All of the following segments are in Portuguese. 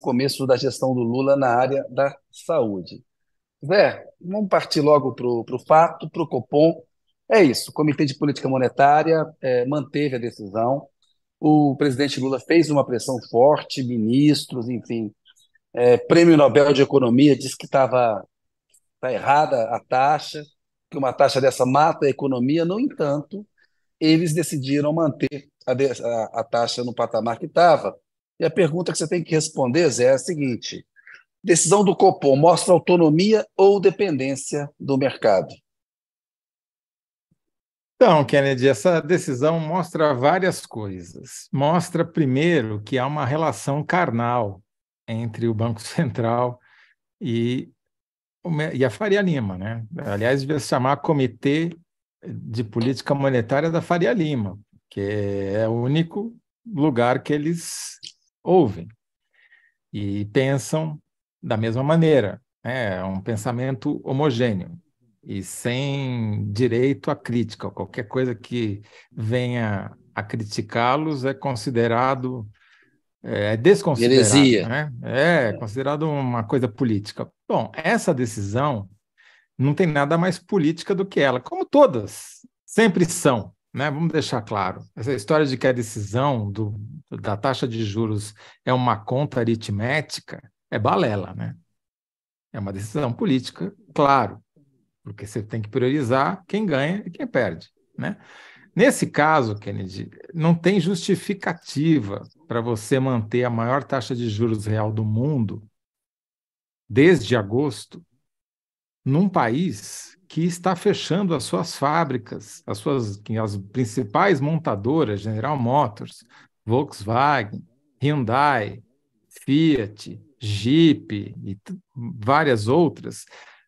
começo da gestão do Lula na área da saúde. Zé, vamos partir logo para o fato, para o Copom. É isso, o Comitê de Política Monetária é, manteve a decisão. O presidente Lula fez uma pressão forte, ministros, enfim. É, Prêmio Nobel de Economia disse que estava tá errada a taxa, que uma taxa dessa mata a economia. No entanto, eles decidiram manter a, a, a taxa no patamar que estava e a pergunta que você tem que responder, Zé, é a seguinte: decisão do Copom mostra autonomia ou dependência do mercado? Então, Kennedy, essa decisão mostra várias coisas. Mostra, primeiro, que há uma relação carnal entre o Banco Central e, e a Faria Lima. Né? Aliás, devia se chamar Comitê de Política Monetária da Faria Lima, que é o único lugar que eles ouvem e pensam da mesma maneira, né? é um pensamento homogêneo e sem direito à crítica. Qualquer coisa que venha a criticá-los é considerado é, é desconsiderado, Né? É, é considerado uma coisa política. Bom, essa decisão não tem nada mais política do que ela, como todas sempre são. Né? Vamos deixar claro. Essa história de que a decisão do, da taxa de juros é uma conta aritmética é balela, né? É uma decisão política, claro, porque você tem que priorizar quem ganha e quem perde, né? Nesse caso, Kennedy, não tem justificativa para você manter a maior taxa de juros real do mundo desde agosto num país que está fechando as suas fábricas, as suas as principais montadoras, General Motors, Volkswagen, Hyundai, Fiat, Jeep e várias outras,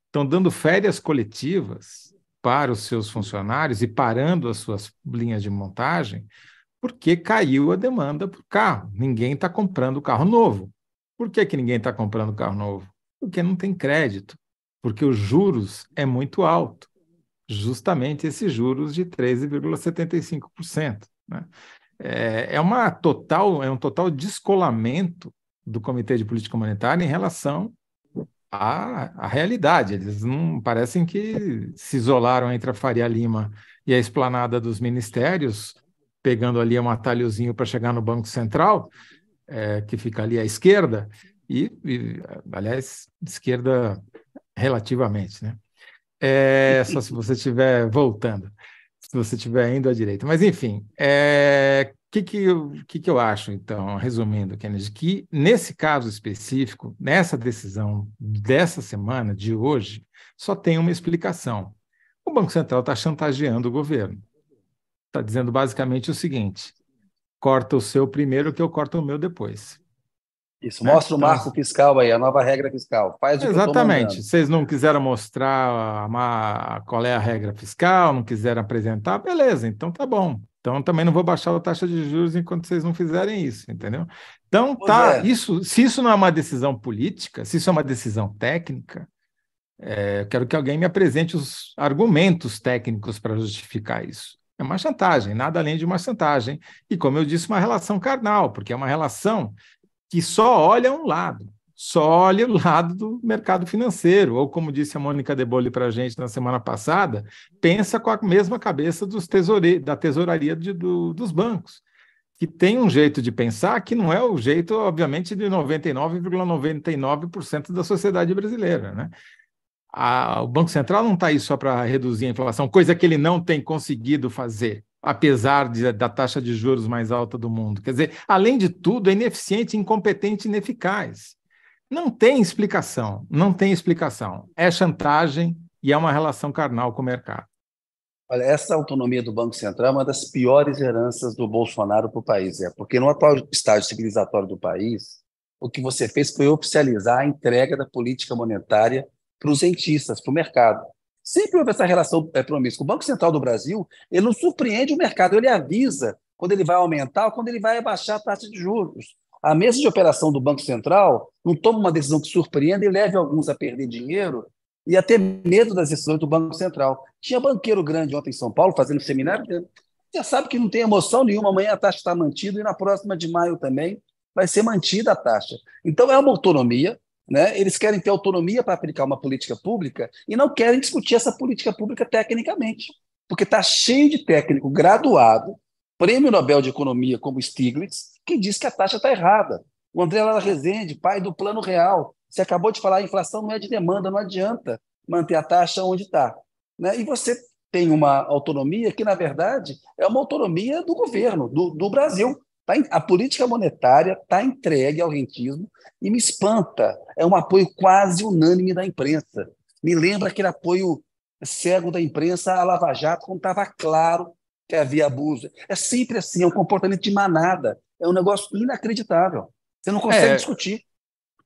estão dando férias coletivas para os seus funcionários e parando as suas linhas de montagem, porque caiu a demanda por carro. Ninguém está comprando carro novo. Por que, que ninguém está comprando carro novo? Porque não tem crédito porque os juros é muito alto, justamente esses juros de 13,75%. Né? É, é, uma total, é um total descolamento do Comitê de Política Monetária em relação à, à realidade. Eles não parecem que se isolaram entre a Faria Lima e a esplanada dos ministérios, pegando ali um atalhozinho para chegar no Banco Central, é, que fica ali à esquerda, e, e aliás, esquerda relativamente, né? É, só se você estiver voltando, se você estiver indo à direita. Mas, enfim, é, o que, que, eu, que, que eu acho, então, resumindo, Kennedy, que nesse caso específico, nessa decisão dessa semana, de hoje, só tem uma explicação. O Banco Central está chantageando o governo. Está dizendo basicamente o seguinte: corta o seu primeiro, que eu corto o meu depois. Isso, né? mostra o então, marco fiscal aí, a nova regra fiscal. Faz Exatamente. Vocês não quiseram mostrar qual é a regra fiscal, não quiseram apresentar, beleza, então tá bom. Então também não vou baixar a taxa de juros enquanto vocês não fizerem isso, entendeu? Então pois tá, é. isso, se isso não é uma decisão política, se isso é uma decisão técnica, é, eu quero que alguém me apresente os argumentos técnicos para justificar isso. É uma chantagem, nada além de uma chantagem. E como eu disse, uma relação carnal, porque é uma relação que só olha um lado, só olha o lado do mercado financeiro, ou como disse a Mônica De Bolle para a gente na semana passada, pensa com a mesma cabeça tesoure... da tesouraria de, do, dos bancos, que tem um jeito de pensar que não é o jeito, obviamente, de 99,99% ,99 da sociedade brasileira, né? A, o Banco Central não está aí só para reduzir a inflação, coisa que ele não tem conseguido fazer apesar de, da taxa de juros mais alta do mundo. Quer dizer, além de tudo, é ineficiente, incompetente, ineficaz. Não tem explicação, não tem explicação. É chantagem e é uma relação carnal com o mercado. Olha, essa autonomia do Banco Central é uma das piores heranças do Bolsonaro para o país, é porque no atual estágio civilizatório do país, o que você fez foi oficializar a entrega da política monetária para os rentistas, para o mercado. Sempre houve essa relação é, promíscua. O Banco Central do Brasil ele não surpreende o mercado, ele avisa quando ele vai aumentar ou quando ele vai abaixar a taxa de juros. A mesa de operação do Banco Central não toma uma decisão que surpreenda e leve alguns a perder dinheiro e a ter medo das decisões do Banco Central. Tinha banqueiro grande ontem em São Paulo fazendo seminário, já sabe que não tem emoção nenhuma, amanhã a taxa está mantida e na próxima de maio também vai ser mantida a taxa. Então é uma autonomia, né? Eles querem ter autonomia para aplicar uma política pública e não querem discutir essa política pública tecnicamente, porque está cheio de técnico graduado, prêmio Nobel de Economia como Stiglitz, que diz que a taxa está errada. O André Lara Rezende, pai do Plano Real, você acabou de falar, a inflação não é de demanda, não adianta manter a taxa onde está. Né? E você tem uma autonomia que, na verdade, é uma autonomia do governo, do, do Brasil. Tá a política monetária está entregue ao rentismo e me espanta. É um apoio quase unânime da imprensa. Me lembra aquele apoio cego da imprensa à Lava Jato, quando estava claro que havia abuso. É sempre assim, é um comportamento de manada. É um negócio inacreditável. Você não consegue é, discutir.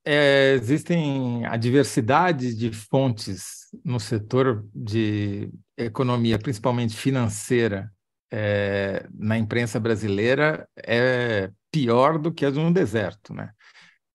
É, existem a diversidade de fontes no setor de economia, principalmente financeira, é, na imprensa brasileira é pior do que a de um deserto, né?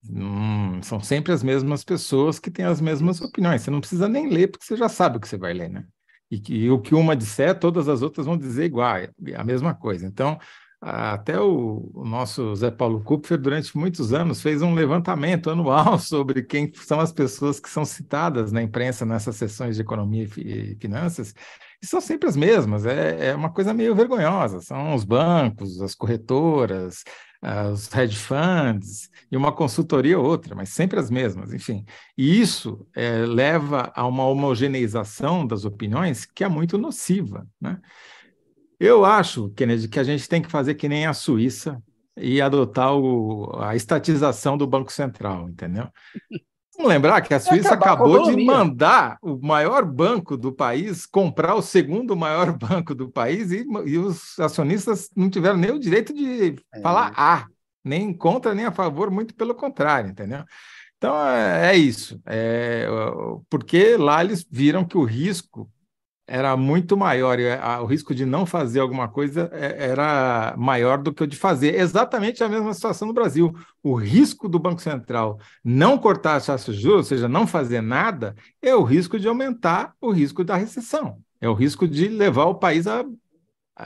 Hum, são sempre as mesmas pessoas que têm as mesmas opiniões. Você não precisa nem ler, porque você já sabe o que você vai ler, né? E, que, e o que uma disser, todas as outras vão dizer igual, a mesma coisa. Então, até o, nosso Zé Paulo Kupfer, durante muitos anos, fez um levantamento anual sobre quem são as pessoas que são citadas na imprensa nessas sessões de economia e finanças, e são sempre as mesmas, é, é uma coisa meio vergonhosa. São os bancos, as corretoras, ah, os hedge funds e uma consultoria ou outra, mas sempre as mesmas, enfim. E isso é, leva a uma homogeneização das opiniões que é muito nociva, né? Eu acho, Kennedy, que a gente tem que fazer que nem a Suíça e adotar o, a estatização do Banco Central, entendeu? Vamos lembrar que a Suíça acabou a de mandar o maior banco do país comprar o segundo maior banco do país e, e os acionistas não tiveram nem o direito de é. falar a, ah, nem contra nem a favor, muito pelo contrário, entendeu? Então é, é isso, é, porque lá eles viram que o risco era muito maior, e é, o risco de não fazer alguma coisa é, era maior do que o de fazer. Exatamente a mesma situação no Brasil. O risco do Banco Central não cortar as taxas de juros, ou seja, não fazer nada, é o risco de aumentar o risco da recessão. É o risco de levar o país a.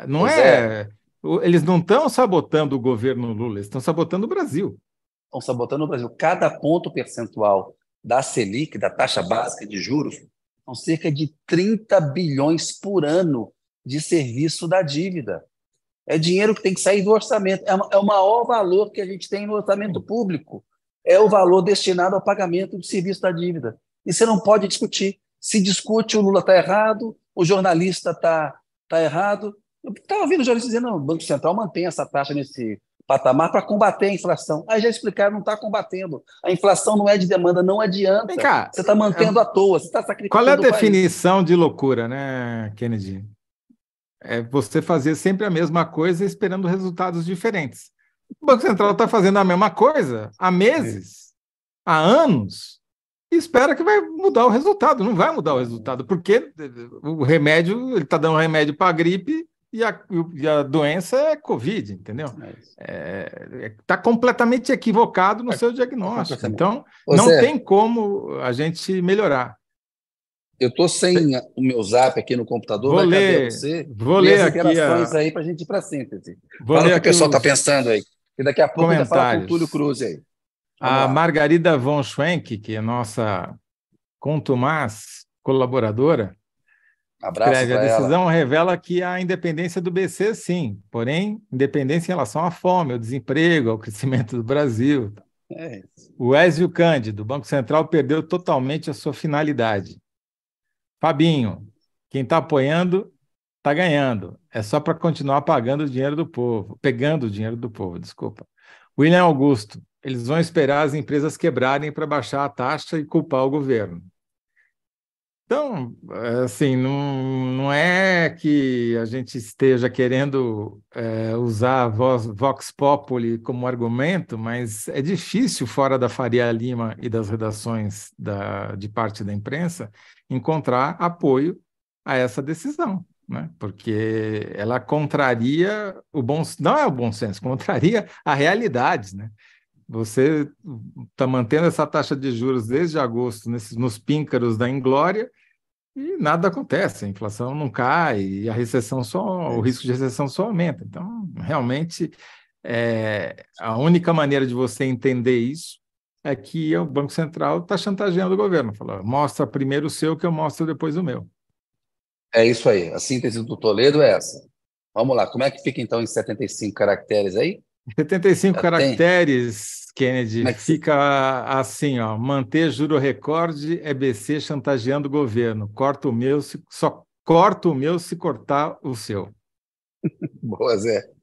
Não é. é. Eles não estão sabotando o governo Lula, eles estão sabotando o Brasil. Estão sabotando o Brasil. Cada ponto percentual da Selic, da taxa básica de juros, são cerca de 30 bilhões por ano de serviço da dívida. É dinheiro que tem que sair do orçamento. É, é o maior valor que a gente tem no orçamento público. É o valor destinado ao pagamento do serviço da dívida. E você não pode discutir. Se discute, o Lula está errado, o jornalista está tá errado. Eu estava ouvindo o jornalista dizendo: o Banco Central mantém essa taxa nesse patamar para combater a inflação. Aí já explicaram, não está combatendo. A inflação não é de demanda, não adianta. Vem cá, você está mantendo é... à toa, você está sacrificando. Qual é a definição de loucura, né, Kennedy? É você fazer sempre a mesma coisa esperando resultados diferentes. O Banco Central está fazendo a mesma coisa há meses, há anos, e espera que vai mudar o resultado. Não vai mudar o resultado, porque o remédio, ele está dando remédio para a gripe, e a, e a doença é Covid, entendeu? Está é, é, é tá completamente equivocado no é, seu diagnóstico. Então, Ô, não Zé, tem como a gente melhorar. Eu estou sem o meu zap aqui no computador, vou ler, você. Vou ler as aqui a... aí para a gente ir para a síntese. Vou fala o que o pessoal está os... pensando aí. E daqui a pouco ainda falar com o Túlio Cruz aí. a Margarida von Schwenk, que é nossa contumaz colaboradora, Abraço Escreve, a decisão ela. revela que a independência do BC, sim, porém, independência em relação à fome, ao desemprego, ao crescimento do Brasil. É o Ézio Cândido, o Banco Central, perdeu totalmente a sua finalidade. Fabinho, quem está apoiando está ganhando. É só para continuar pagando o dinheiro do povo, pegando o dinheiro do povo, desculpa. William Augusto, eles vão esperar as empresas quebrarem para baixar a taxa e culpar o governo. Então, assim, não, não é que a gente esteja querendo é, usar a voz, Vox Populi como argumento, mas é difícil, fora da Faria Lima e das redações da, de parte da imprensa, encontrar apoio a essa decisão, né? porque ela contraria o bom não é o bom senso, contraria a realidade. Né? Você está mantendo essa taxa de juros desde agosto nesses, nos píncaros da inglória, e nada acontece, a inflação não cai e a recessão só, o é. risco de recessão só aumenta. Então, realmente, é, a única maneira de você entender isso é que o Banco Central está chantageando o governo, falou mostra primeiro o seu que eu mostro depois o meu. É isso aí, a síntese do Toledo é essa. Vamos lá, como é que fica então em 75 caracteres aí? 75 é, caracteres, tem. Kennedy. Mas... É Fica assim, ó. Manter juro recorde, EBC é chantageando o governo. Corta o meu, se... só corta o meu se cortar o seu. Boa, Zé.